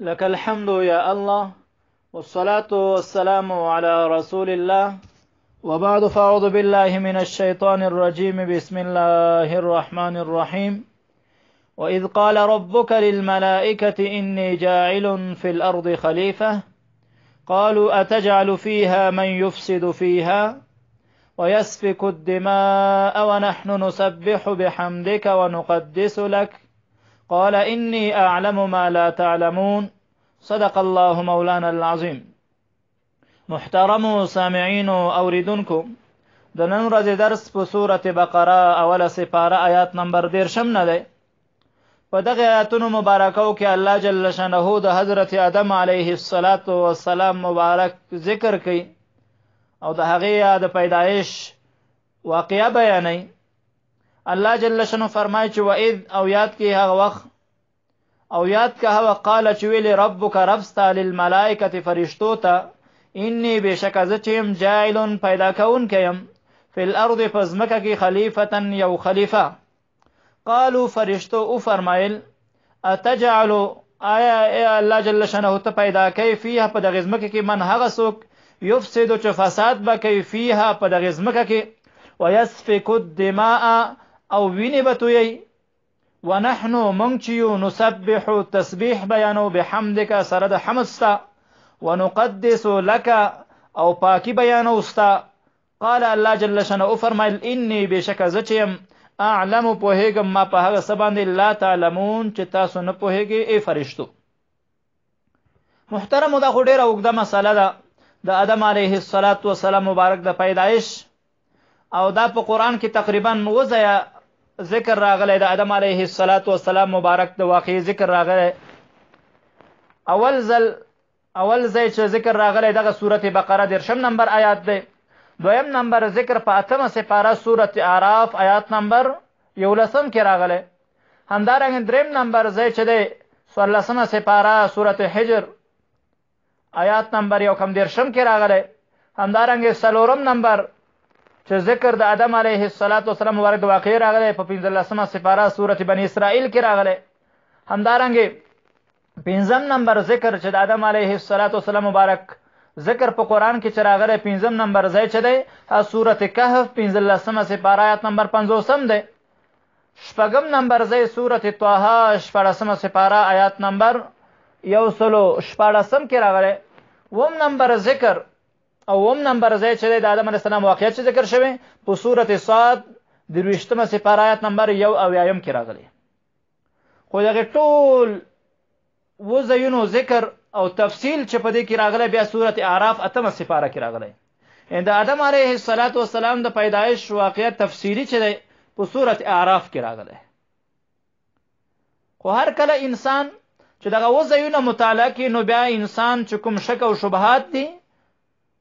لك الحمد يا الله والصلاة والسلام على رسول الله وبعد فأعوذ بالله من الشيطان الرجيم بسم الله الرحمن الرحيم وإذ قال ربك للملائكة إني جاعل في الأرض خليفة قالوا أتجعل فيها من يفسد فيها ويسفك الدماء ونحن نسبح بحمدك ونقدس لك قال إني أعلم ما لا تعلمون صدق الله مولانا العظيم محترم سامعین او اوریدونکو د نن ورځې درس په سورته بقره اوله سپاره آیات نمبر 13 شم نه دی په دغه آیاتونو مبارکو کې الله جل شانه د حضرت آدم علیه السلام مبارک ذکر کوي او د هغه د پیدایش واقعیا بیانوي الله جل شنو فرمای چې و اذ او یاد کې هغه وخت او یاد که هغه قال چې ویل ربک ربست للملائکه فرشتو ته انی بشک از چیم جاعل پیدا کون کیم فل ارض فزمکه کې خلیفتا یو خلیفہ قالو فرشتو او فرمایل اتجعل آیا ای الله جل شنه ته پیدا کوي فيه په دغه ځمکه کې من هغه څوک یفسد چې فساد به کوي فيها په دغه ځمکه کې ويسفك الدماء او ویني به توی ونحن مونږ چې یو نسبح تسبیح بیانو بحمدک سره د حمد ستا ونقدس لك او پاکی بیانو ستا قال الله جل شانه او فرمایل انی بشک زچم اعلم پوهیږم ما په هغه سباندې لا تعلمون چې تاسو نه پوهیږئ ای فرشتو محترم دا خو ډیره اوږده مسله ده د ادم علیه السلام مبارک د پیدایش او دا په قران کې تقریبا وزیا ذکر راغلی د ادم علیه السلام مبارک د واقعي ذکر راغلی اول ځل اول ځای چې ذکر راغلی دغه سورته بقره درشم نمبر آیات دی دویم نمبر ذکر په اتمه سپاره سورته اعراف آیات نمبر یولسم کې راغلی همدارنګ دریم نمبر ځای چې دی څوارلسمه سپاره سورته حجر آیات نمبر یو کم درشم کې راغلی همدارنګ څلورم نمبر چې ذکر د آدم علیه السلام مبارک واقع راغلی په 15مه سفاره سورته بنی اسرائیل کې راغلی همدارنګه پنځم نمبر ذکر چې د آدم علیه السلام مبارک ذکر په قران کې چې راغلی پنځم نمبر ځای چې دی سورته کهف 15مه سفاره آیت نمبر 50 دی شپږم نمبر ځای سورته طه 14مه سفاره آیت نمبر یو سلو شپاړسم کې راغلی وم نمبر ذکر اوم نمبر ځای چې د آدم علی السلام واقعیت چې ذکر شوی په سورته صاد درويشتمه سپاره آیت نمبر یو او یایم کې راغلی خو دغه ټول وزینو ذکر او تفصیل چې په دې کې راغلی بیا سورته اعراف اتمه سپاره کې راغلی ان د آدم علیه السلام د پیدایش واقعیت تفصیلی چې دی په سورته اعراف کې راغلی خو هر کله انسان چې دغه وزینو مطالعه کوي نو بیا انسان چې کوم شک او شبهات دي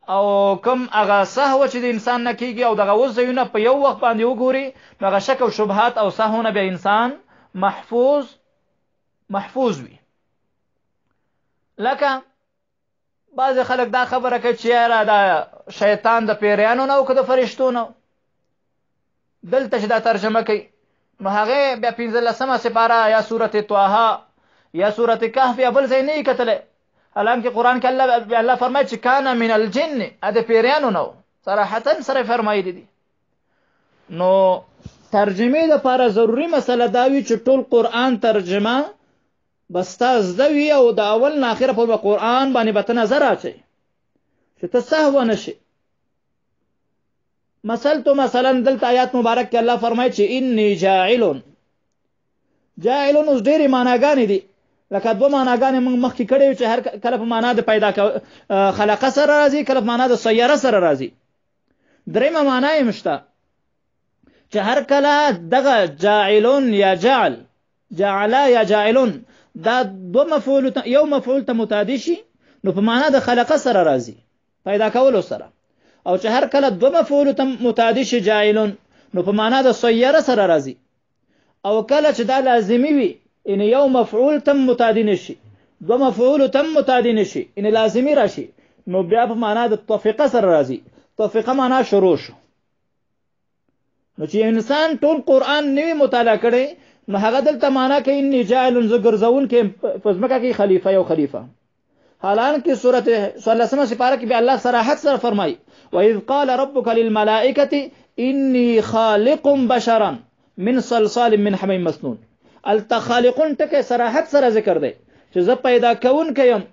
او کم هغه سهو چې د انسان نه کیږي او دغه وزيونه په یو وخت باندې وګوري هغه شک او شبهات او سهونه به انسان محفوظ محفوظ وي لکه بعض خلک دا خبره کوي چې را دا شیطان د پیریانو نه او که د فرشتو نه دلته چې دا ترجمه کوي نو هغه بیا پنځلسمه سپاره یا سورته طه یا سورته کهف یا بل ځای نه یې کتلی الان کې قران کې الله الله فرمایي چې کان من الجن ا د پیریانو نو صراحتا سره فرمایلی دي نو ترجمه د لپاره ضروری مسله دا وی چې ټول قران ترجمه بستا زده وی او د اول نه اخره په قران باندې به نظر اچي چې ته سهو نشي مثل تو مثلا دلته آیات مبارک کې الله فرمایي چې انی جاعل جاعل اوس ډېری معناګانې دي لکه دوه معناګانې موږ مخکې کړې چې هر کله په معنا د پیدا خلقه سره راځي کله په معنا د سیاره سره راځي درېیمه معنا یې مشته چې هر کله دغه جاعلون یا جعل جعلا یا جاعلون دا دو مفعول یو مفعول ته متعدی شي نو په معنا د خلقه سره راځي پیدا کولو سره او چې هر کله دو مفعول ته متعدی شي جاعلون نو په معنا د سیاره سره راځي او کله چې دا لازمی وي ان یو مفعول تم متعدی نشي دو مفعول تم متعدی نشي ان لازمی راشي نو بیا په معنا د توفیقه سره راځي توفیقه معنا شروع شو نو چې انسان ټول قرآن نوی مطالعه کړي نو هغه دلته معنا کوي انی جاعل زه ګرځون کې په ځمکه کې خلیفه یو خلیفه حالانکه سورت څلسمه سپاره کې به الله صراحت سره فرمایي وَإِذْ قَالَ رَبُّكَ لِلْمَلَائِكَةِ إِنِّي خَالِقٌ بَشَرًا مِنْ صَلْصَالٍ مِنْ حَمَيٍ مَسْنُونٍ التخالقون ټکی صراحت سره ذکر دی چې زه پیدا کون کیم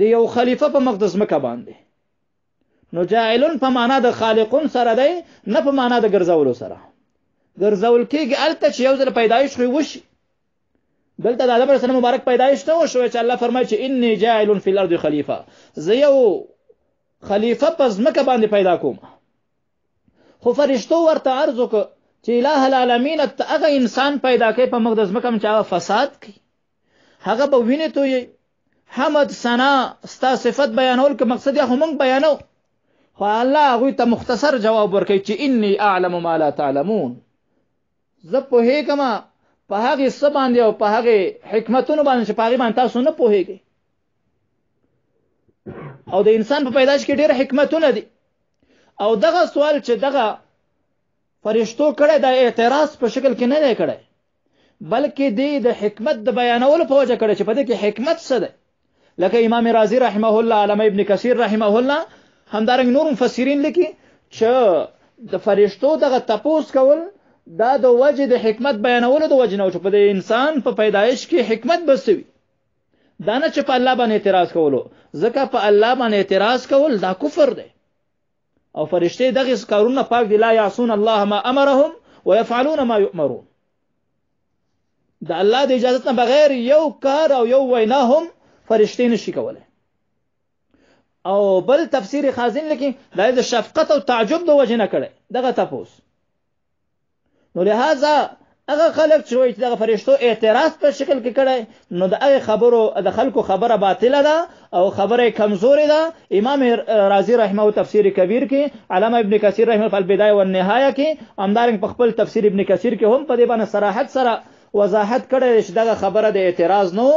د یو خلیفہ په مقدس مکه باندې نو جاعلون په معنا د خالقون سره دی نه په معنا د ګرځولو سره ګرځول کېږي الته چې یو ځل پیدایش خو وشي دلته د آدم رسول مبارک پیدایش ته وشو چې الله فرمایي چې انی جاعل فی الارض خلیفہ زه یو خلیفہ په ځمکه باندې پیدا کوم خو فرشتو ورته عرض وکړه چې الٰه العالمین ته هغه انسان پیدا کوي په مقدس مکم چې هغه فساد کوي هغه به ویني ته حمد ثنا ستا صفت بیانول کې مقصد یې همنګ بیانو خو الله هغه ته مختصر جواب ورکړي چې انی اعلم ما لا تعلمون زه په هیګما په هغه څه باندې او په هغه حکمتونو باندې چې په هغه باندې تاسو نه پوهیږئ او د انسان په پیدایش کې ډېر حکمتونه دي او دغه سوال چې دغه فرشتو کړه د اعتراض په شکل کې نه دی کړه بلکې دی د حکمت د بیانولو په وجه کړه چې په دې کې حکمت څه ده لکه امام رازی رحمه الله علامه ابن کثیر رحمه الله همدارنګ نور مفسرین لیکي چې د فرشتو دغه تپوس کول دا د وجه د حکمت بیانولو د وجه نه چې په د انسان په پیدایش کې حکمت بسوي دا نه چې په الله باندې اعتراض کولو ځکه په الله باندې اعتراض کول دا کفر دی او فرشته دغه کارونه پاک دي لا یعصون الله ما امرهم ويفعلون ما يؤمرون د الله د اجازت نه بغیر یو کار او یو وینا هم فرشته نشي کولای او بل تفسیر خازن لیکي دا د شفقت او تعجب د وجه نه کړي دغه تاسو نو لهدا هغه خلک چې وایي چې دغه فرشتو اعتراض په شکل کې کړی نو د هغې خبرو د خلکو خبره باطله ده او خبره کمزورې ده امام رازی رحمه تفسیر کبیر کې علامه ابن کثیر رحمه په البدایه والنهایه کې همدارنګ په خپل تفسیر ابن کثیر کې هم په دې باندې صراحت سره وضاحت کړی چې دغه خبره د اعتراض نه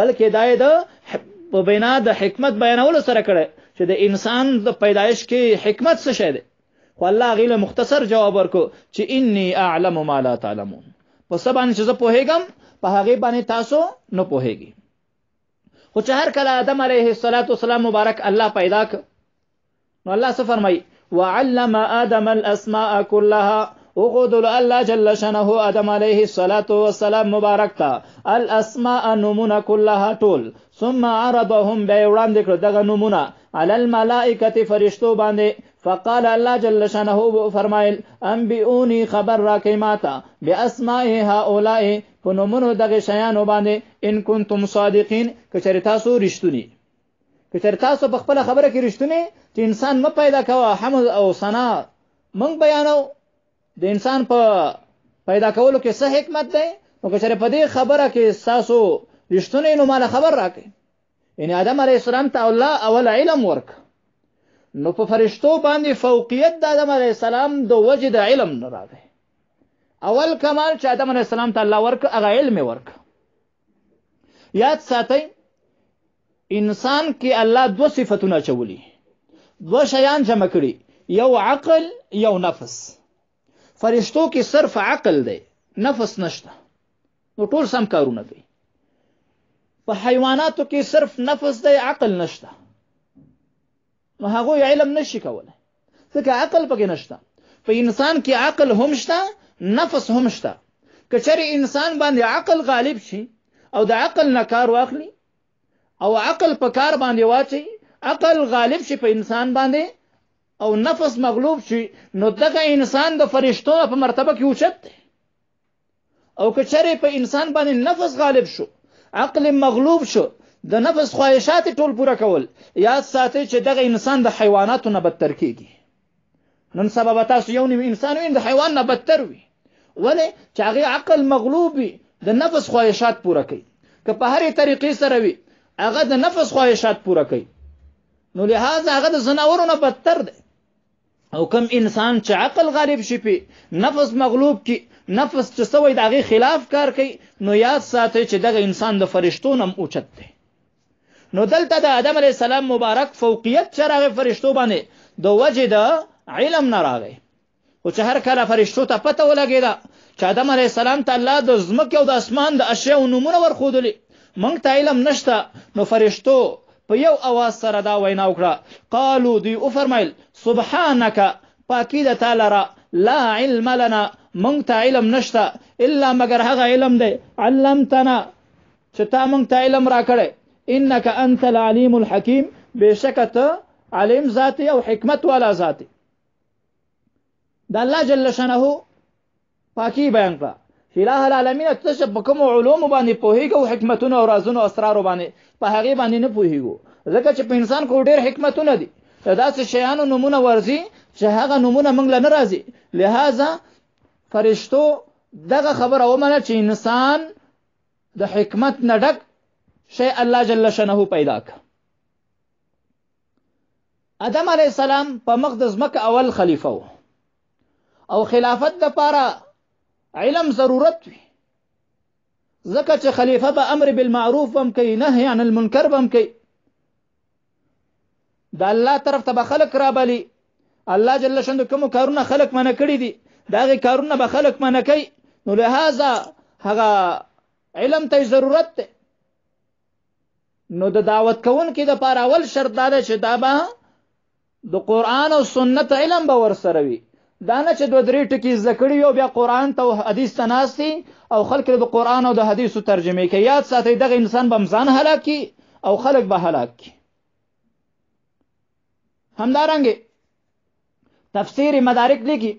بلکې دا د په بنا د حکمت بیانولو سره کړی چې د انسان د پیدایش کې حکمت څه شی دی خو الله هغې مختصر جواب ورکړو چې انی اعلم ما لا تعلمون په څه باندې چې زه پوهیږم په هغه باندې تاسو نه پوهیږئ خو چې هر کله آدم علیه السلام مبارک الله پیدا کړ نو الله څه فرمایي وعلم آدم الاسماء كلها وقدل الله جل شانه آدم عليه الصلاة والسلام مبارک تا الاسماء نمونه كلها طول ثم عرضهم بيوران ذکر دغه نمونه على الملائکه فرشتو باندې فقال الله جل شانه فرمایل انبئونی خبر راکې ماتا باسماء هؤلاء په نومونو دغه شیانو باندې ان کنتم صادقین کچری تاسو رښتونی کچری تاسو په خپل خبره کې رښتونی چې انسان م پیدا کوا حمد او ثنا موږ بیانو د انسان په پیدا کولو کې څه حکمت دی نو کچری په دې خبره کې تاسو رښتونی نو مال خبر راکې یعنی آدم علیه السلام ته الله اول علم ورک نو په فرشتو باندې فوقیت د آدم علی السلام د وجه د علم نه راغی اول کمال چې آدم علی السلام ته الله ورک هغه علم ورک یاد ساتئ انسان کې الله دو صفاتونه چولی دو شیان جمع کړي یو عقل یو نفس فرشتو کې صرف عقل دی نفس نشته نو ټول سم کارونه کوي په حیواناتو کې صرف نفس دی عقل نشته نو هغه علم نشي کولای ځکه عقل پکې نشته په انسان کې عقل هم شته نفس هم شته کچری انسان باندې عقل غالب شي او د عقل نه کار واخلي او عقل په کار باندې واچي عقل غالب شي په انسان باندې او نفس مغلوب شي نو دغه انسان د فرشتو په مرتبه کې اوچت دی او کچری په انسان باندې نفس غالب شو عقل مغلوب شو د نفس خواهشات ټول پوره کول یاد ساتئ چې دغه انسان د حیواناتو نه بدتر کیږي نن سبا به تاسو یو نیم انسان وین د حیوان نه بدتر وي ولې چې هغه عقل مغلوب وي د نفس خواهشات پوره کوي که په هرې طریقې سره وي هغه د نفس خواهشات پوره کوي نو لهدا هغه د زناورو نه بدتر دی او کم انسان چې عقل غالب شي پی نفس مغلوب کی نفس چې سوی دغه خلاف کار کوي نو یاد ساتئ چې دغه انسان د فرشتو نم اوچت دی نو دلته د آدم علی السلام مبارک فوقیت چرغه فرشتو باندې د وجه د علم نه راغی خو چې هر کله فرشتو ته پته ولګیدا چې آدم علی السلام ته الله د ځمکې او د اسمان د اشیاء نومونه ورخودلی مونږ ته علم نشته نو فرشتو په یو اواز سره دا وینا وکړه قالو دی او فرمایل سبحانك پاکی د تعالی را لا علم لنا مونږ ته علم نشته الا مگر هغه علم دی علمتنا چې تا مونږ ته علم را کړی انك انت العليم الحكيم بشکته علیم ذاتی او حکمت والا ذاتی د الله جل شانه پاکی بیان کړه الہ العالمین تاسو په کوم علوم باندې پوهیږئ او حکمتونه او رازونه او اسرار باندې په هغه باندې نه پوهیږو ځکه چې په انسان کو ډیر حکمتونه دي دا څه شیانو نمونه ورزي چې هغه نمونه موږ له نه راځي لہذا فرشتو دغه خبره ومنه چې انسان د حکمت نه ډک شی الله جل شانه پیدا ک ادم علی السلام په مخ د زمکه اول خلیفہ وو او خلافت د پاره علم ضرورت وي ځکه چې خلیفہ به امر بالمعروف هم کوي نهي عن المنکر هم کوي د الله طرف ته به خلق رابلی الله جل شانه کوم کارونه خلق منه کړی دي داغه کارونه به خلق منه کوي نو لهدا هغه علم ته ضرورت ده نو د دعوت کوونکي د پاره اول شرط دا ده چې دا به د قرآن او سنت علم به ورسره وي دا نه چې دوه درې ټکي زده کړي او بیا قرآن ته او حدیث ته ناستي او خلک د قرآن او د حدیثو ترجمې کوي یاد ساتئ دغه انسان به هم ځان هلاکي او خلک به هلاک کي همدارنګې تفسیر مدارک لیکي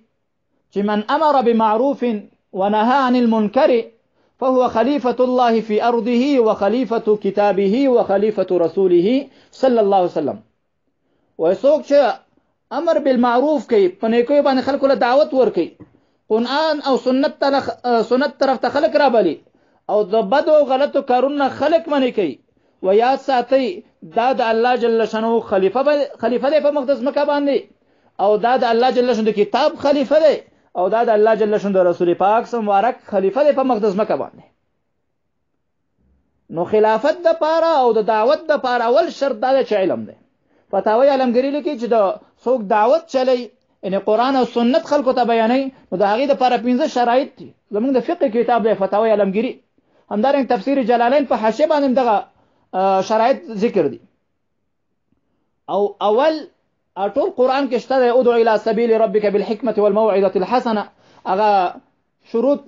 چې من امر بمعروف ونهى عن المنکر فهو خليفة الله في أرضه وخليفة كتابه وخليفة رسوله صلى الله عليه وسلم ويسوك شيء امر بالمعروف كي پنیکوي يبان خلق له دعوت ور قران او سنة تلخ... آه، سنت طرف تخلق رابلي او ضبط وغلط كارون خلق مني كي منی ساتي داد الله جل شنو خليفة بل... خلیفہ دی په مقدس مکه باندې او داد الله جل شنو كتاب خليفة خلیفہ او دا د الله جل شان د رسول پاک سم مبارک خلیفہ په مقدس مکه باندې نو خلافت د پاره او د دعوت د پاره اول شرط دا چې علم دی فتاوی علمګری لیکي چې د څوک دعوت چلی ان قران او سنت خلکو ته بیانې نو د هغه د پاره 15 شرایط دي زمونږ د فقه کتاب دی فتاوی علمګری همدارنګ تفسیر جلالین په حاشیه باندې دغه شرایط ذکر دي او اول ټول قران کې شته دی ادعو الى سبيل ربك بالحکمه والموعظه الحسنه هغه شروط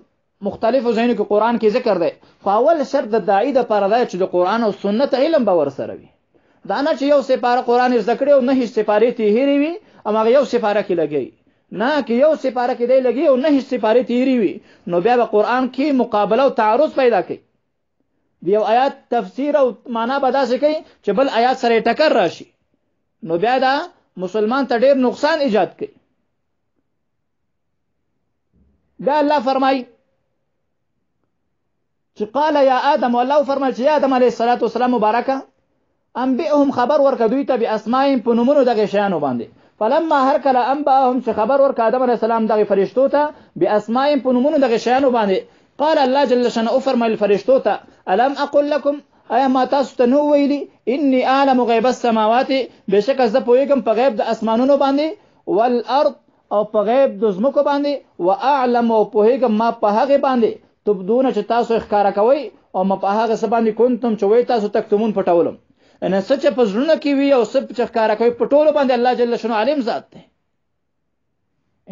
مختلفو ځایونو کې قران کې ذکر دی خو اول شرط د داعی د پر دی چې د قران او سنت علم به ورسره وي دا نه چې یو سپاره قران زده کړي او نه هیڅ سپاره تیهری وي اما یو سپاره کې لګي نه کې یو سپاره کې دی لګي او نه هیڅ سپاره تیهری وي نو بیا به قران کې مقابله او تعارض پیدا کوي دی یو آیات تفسیر او معنا به داسې کوي چې بل آیات سره ټکر راشي نو بیا دا مسلمان ته ډیر نقصان ایجاد کوي دا الله فرمای چې قال یا آدم والله فرمایي چې یا آدم علیه الصلاة والسلام مبارکه انبئهم خبر ورکه دوی ته به اسماء په نومونو دغه شیانو باندې فلما هر کله انبئهم چې خبر ورکه آدم علیه السلام دغه فرشتو ته به اسماء په نومونو دغه شیانو باندې قال الله جل شانه فرمایل فرشتو ته الم اقول لكم ایا ما تاسو ته نو ویلي انی اعلم غیب السماوات بشک زه پویګم په غیب د اسمانونو باندې والارض او په غیب د زمکو باندې واعلم او پویګم ما په هغه باندې تبدون چې تاسو ښکارا کوي او ما په هغه سباندې کونتم چې وای تاسو تکتمون پټولم ان سچ په زړه کې وی او سب چې ښکارا کوي پټول باندې الله جل شنو عالم ذات دی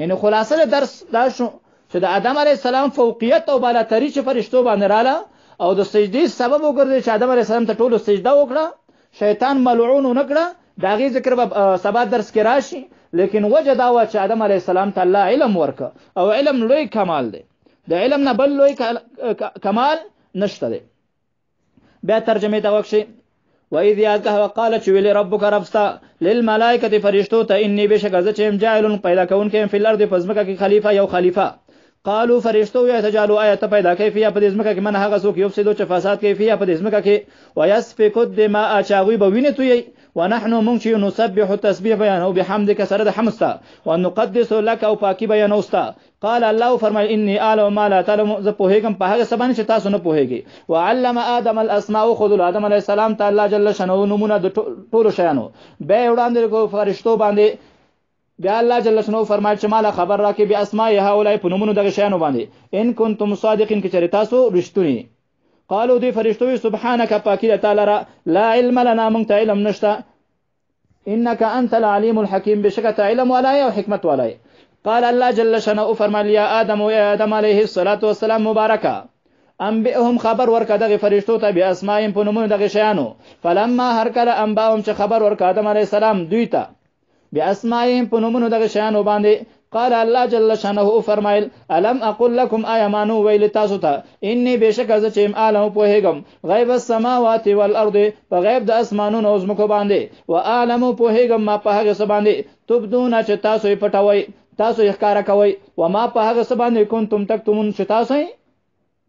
ان خلاصه درس دا شو چې د آدم علی السلام فوقیت او بالاتری چې فرشتو باندې رااله او د سجدي سبب وګرځي چې آدم علی السلام ته ټول سجده وکړه شیطان ملعون نه کړه د هغې ذکر به سبا درس کې راشي لیکن وجه دا وه چې آدم علیه السلام ته الله علم ورکه او علم لوی کمال دی د علم نه بل لوی کمال نشته دی بیا ترجمې ته وکړي وإذ يذكه وقال چې ویلې ربک ربستا للملائکه فرشتو ته انی بشک از چې جاعل پیدا کون کې فل ارض فزمکه کې خلیفہ یو خلیفہ قالو فرشتو یا تجالو آیت پیدا کیفیا په دې ځمکه کې من هغه څوک یو سیدو چې فساد کیفیا په دې ځمکه کې ويسفکو دماء چاغوی به وینې توي ونحن مونږ چې نسبح تسبیح بیان او بحمدک سره د حمستا ونقدس لك او پاکی بیان اوستا قال الله فرمای انی اعلم ما لا تعلم زه پوهیږم په هغه سبانه چې تاسو نه پوهیږئ وعلم آدم الاسماء خذل آدم علی السلام تعالی جل شانه نمونه د ټولو شیانو به وړاندې کو فرشتو باندې بیا الله جل شنو فرمایي چې مال خبر راکې بیا اسماء هؤلاء په نومونو دغه شیانو باندې ان کنتم صادقین کې چیرې تاسو رښتونی قالو دی فرشتوی سبحانك پاکی تعالی را لا علم لنا من علم نشتا انك انت العليم الحكيم بشکت علم ولا او حکمت ولا قال الله جل شنو فرمایي یا آدم او آدم علیه الصلاۃ والسلام مبارکه انبئهم خبر ورکا دغه فرشتو ته بیا اسماء په نومونو دغه شیانو فلما هر کله انباهم چې خبر ورکا آدم علیه السلام دوی ته باسمائهم په نومونو دغه شیانو باندې قال الله جل شانه فرمایل الم اقول لكم ايمانو ویل تاسو ته اني بشک از چیم عالم په هیګم غیب السماوات والارض په غیب د اسمانونو او زمکو باندې و عالم په هیګم ما په هغه سره باندې تبدون چې تاسو یې پټوي تاسو یې ښکارا کوي و ما په هغه سره باندې کوم تم تک تمون چې تاسو یې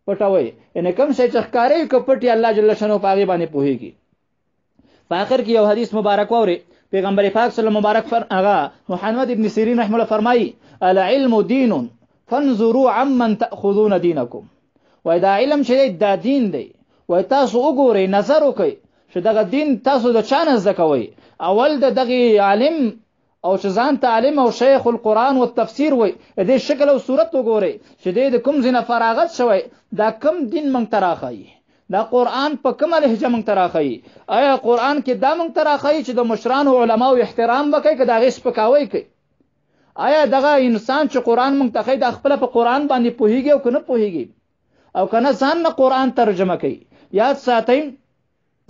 پټوي ان کوم شي چې ښکارې کپټي الله جل شانه په هغه باندې پوهیږي په اخر کې یو حدیث مبارک وره پیغمبر پاک صلی الله مبارک فر اغا محمد ابن سیرین رحمه الله فرمای الا علم دین فانظروا عمن تاخذون دینکم وای دا علم چې دا دین دی وای تاسو وګورئ نظر وکئ چې دغه دین تاسو د چانه زکوي اول د دغه عالم او چې ځان تعلیم او شیخ القرآن او تفسیر وي د شکل او صورت وګوري چې د کوم ځنه فراغت شوی دا کم دین مونږ تراخایي دا قران په کومه لهجه مونږ ته راخی آیا قران کې دا مونږ ته راخی چې د مشران او علماو احترام وکړي که دا غي سپکاوي کوي آیا دغه انسان چې قران مونږ ته خی د خپل په قران باندې پوهیږي او کنه پوهیږي او کنه ځان نه قران ترجمه کوي یاد ساتئ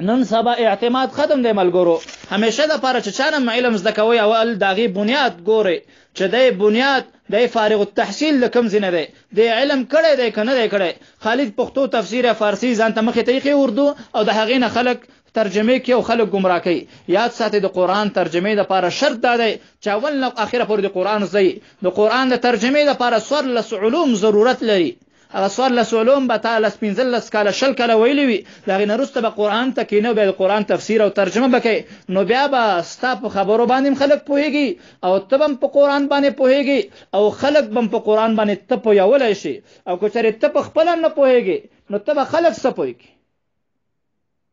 نن سبا اعتماد ختم دی ملګرو همیشه د پاره چې چانم علم زده کوي اول داغي بنیاد ګوري چې د بنیاد د فارغ التحصیل لکم زینه دی د علم کړه دی کنه دی کړه خالد پښتو تفسیر فارسی ځان ته مخې تېخي اردو او د هغې نه خلک ترجمه کې او خلک گمراه کوي یاد ساتي د قران ترجمه د پاره شرط دا دی چې اول نو اخره پورې د قران زئی د قران د ترجمه د پاره سور لس علوم ضرورت لري هغه څوارلس علوم به تا لس پنځلس کاله شل کاله ویلي وي د هغې نه وروسته به قرآن ته کښېنه بیا د قرآن تفسیر او ترجمه به کوې نو بیا به ستا په خبرو باندې هم خلک پوهېږي او ته به هم په قرآن باندې پوهېږي او خلک به هم په قرآن باندې ته پوهولی شي او که چېرې ته په خپله نه پوهېږې نو ته به خلک څه پوهېږي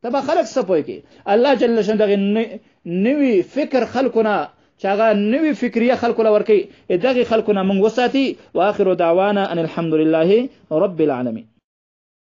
ته به خلک څه پوهېږي الله جل شان دغې نوي فکر خلکو نه چې هغه نوې فکریه خلکو لور کوي دغه خلکو نه موږ وساتي واخر دعوانا ان الحمد لله رب العالمين